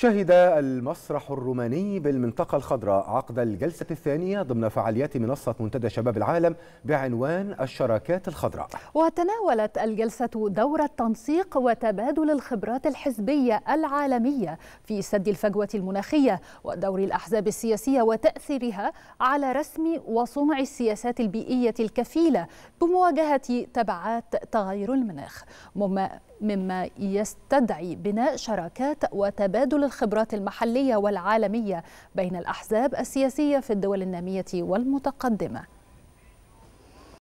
شهد المسرح الروماني بالمنطقة الخضراء عقد الجلسة الثانية ضمن فعاليات منصة منتدى شباب العالم بعنوان الشراكات الخضراء وتناولت الجلسة دور التنسيق وتبادل الخبرات الحزبية العالمية في سد الفجوة المناخية ودور الأحزاب السياسية وتأثيرها على رسم وصنع السياسات البيئية الكفيلة بمواجهة تبعات تغير المناخ مما يستدعي بناء شراكات وتبادل الخبرات المحلية والعالمية بين الأحزاب السياسية في الدول النامية والمتقدمة